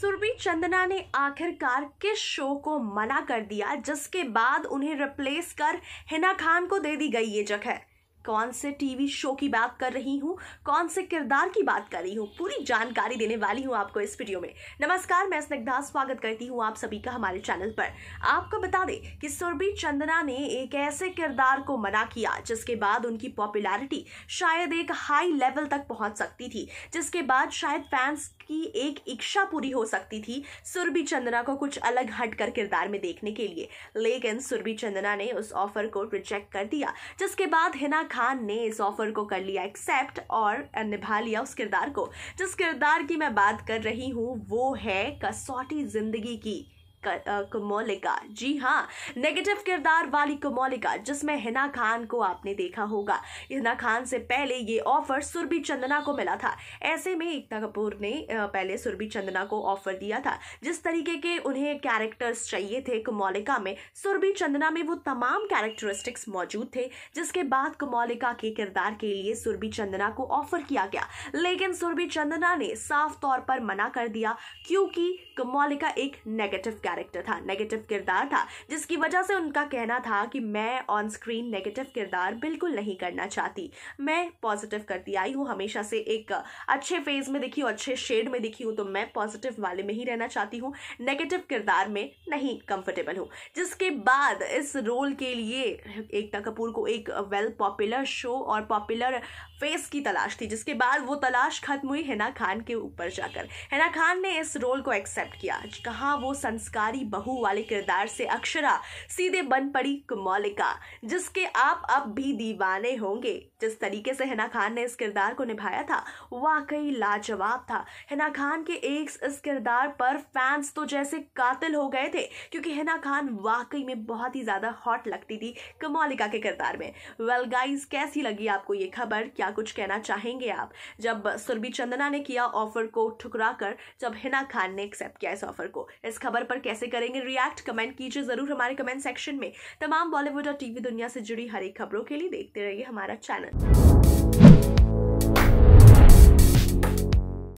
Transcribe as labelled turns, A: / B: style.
A: सुरभि चंदना ने आखिरकार किस शो को मना कर दिया जिसके बाद उन्हें रिप्लेस कर हिना खान को दे दी गई ये जगह कौन से टीवी शो की बात कर रही हूँ कौन से किरदार की बात कर रही हूँ पूरी जानकारी देने वाली हूँ आपको इस वीडियो में नमस्कार मैं स्निग्धा स्वागत करती हूँ आप सभी का हमारे चैनल पर आपको बता दें कि सुरभि चंदना ने एक ऐसे किरदार को मना किया जिसके बाद उनकी पॉपुलैरिटी शायद एक हाई लेवल तक पहुँच सकती थी जिसके बाद शायद फैंस की एक इच्छा पूरी हो सकती थी सुरभि चंदना को कुछ अलग हट कर किरदार में देखने के लिए लेकिन सुरभि चंदना ने उस ऑफर को रिजेक्ट कर दिया जिसके बाद हिना खान ने इस ऑफर को कर लिया एक्सेप्ट और निभा लिया उस किरदार को जिस किरदार की मैं बात कर रही हूँ वो है कसौटी जिंदगी की कुमोलिका जी हाँ नेगेटिव किरदार वाली कुमोलिका जिसमें हिना खान को आपने देखा होगा हिना खान से पहले ये ऑफर सुरभि चंदना को मिला था ऐसे में एकता कपूर ने पहले सुरभि चंदना को ऑफर दिया था जिस तरीके के उन्हें कैरेक्टर्स चाहिए थे कुमोलिका में सुरभि चंदना में वो तमाम कैरेक्टरिस्टिक्स मौजूद थे जिसके बाद कुमोलिका के किरदार के लिए सुरभि चंदना को ऑफर किया गया लेकिन सुरभि चंदना ने साफ तौर पर मना कर दिया क्योंकि कुमोलिका एक नेगेटिव कैरेक्टर कैरेक्टर था नेगेटिव किरदार था जिसकी वजह से उनका कहना था कि मैं ऑन स्क्रीन नेगेटिव किरदार बिल्कुल नहीं करना चाहती मैं पॉजिटिव करती आई हूँ हमेशा से एक अच्छे फेज में दिखी हूँ अच्छे शेड में दिखी हूँ तो मैं पॉजिटिव वाले में ही रहना चाहती हूँ नेगेटिव किरदार में नहीं कंफर्टेबल हूँ जिसके बाद इस रोल के लिए एकता कपूर को एक वेल पॉपुलर शो और पॉपुलर फेस की तलाश थी जिसके बाद वो तलाश खत्म हुई हिना खान के ऊपर जाकर हिना खान ने इस रोल को एक्सेप्ट किया कहा वो संस्कार प्यारी बहू वाले किरदार से अक्षरा सीधे बन पड़ी कुमौलिका जिसके आप अब भी दीवाने होंगे जिस तरीके से हिना खान ने इस किरदार को निभाया था वाकई लाजवाब था हिना खान के एक इस किरदार पर फैंस तो जैसे कातिल हो गए थे क्योंकि हिना खान वाकई में बहुत ही ज़्यादा हॉट लगती थी कमौलिका के किरदार में वेल well गाइज कैसी लगी आपको ये खबर क्या कुछ कहना चाहेंगे आप जब सुरभि चंदना ने किया ऑफर को ठुकरा कर जब हिना खान ने एक्सेप्ट किया इस ऑफर को इस खबर पर कैसे कैसे करेंगे रिएक्ट कमेंट कीजिए ज़रूर हमारे कमेंट सेक्शन में तमाम बॉलीवुड और टीवी दुनिया से जुड़ी हर एक खबरों के लिए देखते रहिए हमारा चैनल